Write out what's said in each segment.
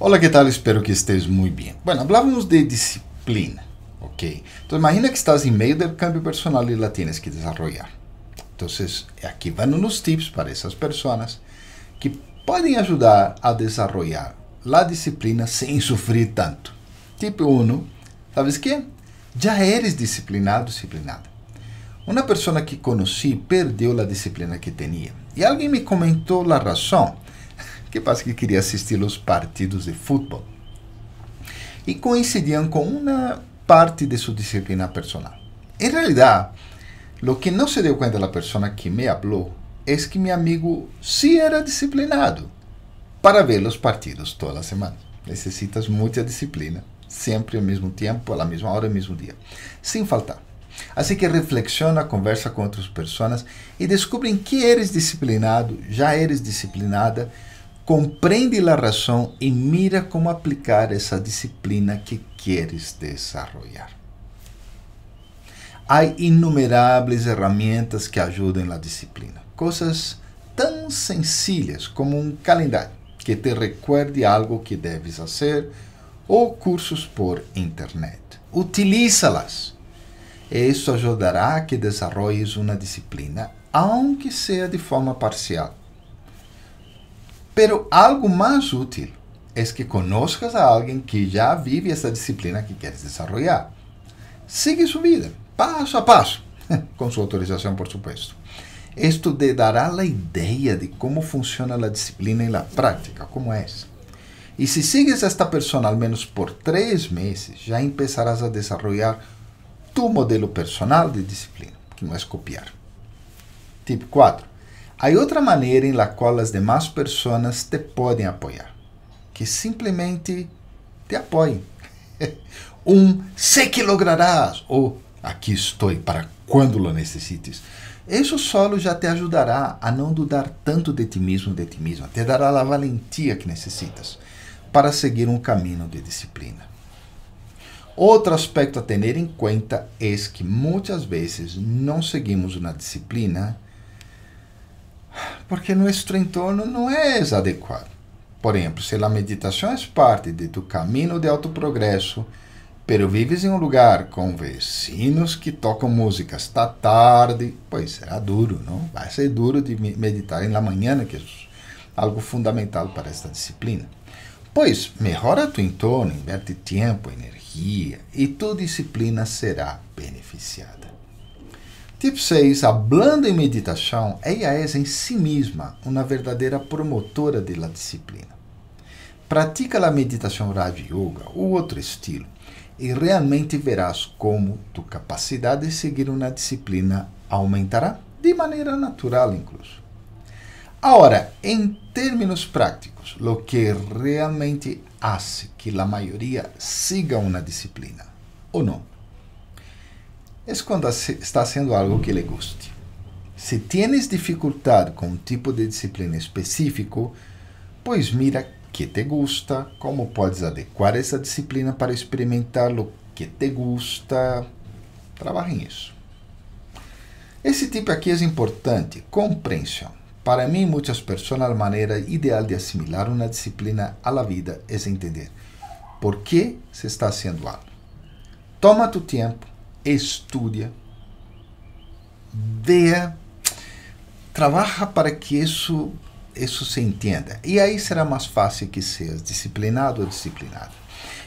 Olá, que tal? Espero que esteja muito bem. Bueno, falávamos de disciplina, ¿ok? Então imagina que estás em meio del cambio personal e la tienes que desarrollar. Então, aqui van nos tips para essas pessoas que podem ajudar a desarrollar la disciplina sem sofrer tanto. Tipo 1, ¿sabes que já eres disciplinado, disciplinada. Uma pessoa que conheci perdeu a disciplina que tinha e alguém me comentou a razão que faz que queria assistir os partidos de futebol. E coincidiam com uma parte de sua disciplina personal. Em realidade, o que não se deu conta da pessoa que me falou é que meu amigo sim era disciplinado para ver os partidos toda semana. Necessitas muita disciplina, sempre ao mesmo tempo, à mesma hora, ao mesmo dia, sem faltar. Assim que reflexiona, conversa com outras pessoas e descobrem que eres disciplinado, já eres disciplinada, Compreende a razão e mira como aplicar essa disciplina que queres desarrollar. Há inumeráveis ferramentas que ajudam na disciplina. Coisas tão sencillas como um calendário que te recuerde algo que deves fazer ou cursos por internet. Utiliza-las Utiliza-las. Isso ajudará a que desarrolles uma disciplina, aunque seja de forma parcial Pero algo mais útil é que conozcas a alguém que já vive essa disciplina que queres desarrollar. Sigue sua vida, passo a passo, com sua autorização, por supuesto. Esto te dará a ideia de como funciona a disciplina e a prática, como é. E se sigues esta pessoa ao menos por três meses, já empezarás a desarrollar tu modelo personal de disciplina, que não é copiar. Tip 4. Há outra maneira em la qual as demais pessoas te podem apoiar, que simplesmente te apoiem. um sei que lograrás ou aqui estou para quando lo necessites. Isso solo já te ajudará a não dudar tanto de ti mesmo, de ti mesmo, Te dará a valentia que necessitas para seguir um caminho de disciplina. Outro aspecto a ter em conta é que muitas vezes não seguimos uma disciplina porque nosso entorno não é adequado. Por exemplo, se a meditação é parte de tu caminho de autoprogresso, pero vives em um lugar com vecinos que tocam música está tarde, pois será duro, não? Vai ser duro de meditar em la manhã, que é algo fundamental para esta disciplina. Pois, melhora tu entorno, inverte tempo, energia e tua disciplina será beneficiada. Tipo 6. A blanda meditação é IAES em si mesma uma verdadeira promotora da disciplina. Pratica a meditação Raja Yoga ou outro estilo e realmente verás como tua capacidade de seguir uma disciplina aumentará de maneira natural, incluso. Agora, em termos práticos, o que realmente hace que a maioria siga uma disciplina ou não? é quando está sendo algo que lhe guste. Se tienes dificultad com um tipo de disciplina específico, pois mira que te gusta, como podes adequar essa disciplina para experimentar o que te gusta. Trabalhe en Esse tipo aqui é importante, compreensão. Para mim, muitas pessoas, a maneira ideal de assimilar uma disciplina à vida é entender por que se está fazendo algo. Toma tu tempo, estudia, dea, trabalha para que isso isso se entenda. E aí será mais fácil que seja disciplinado ou disciplinado.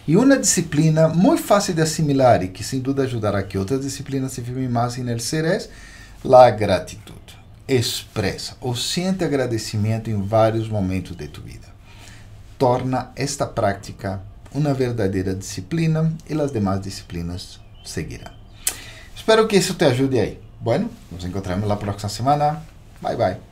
E uma disciplina muito fácil de assimilar e que sem dúvida ajudará que outras disciplinas se firmem mais em ser é a gratitude. Expressa ou sente agradecimento em vários momentos de tua vida. Torna esta prática uma verdadeira disciplina e as demais disciplinas seguirão. Espero que isso te ajude aí. Bueno, nos encontramos na próxima semana. Bye bye.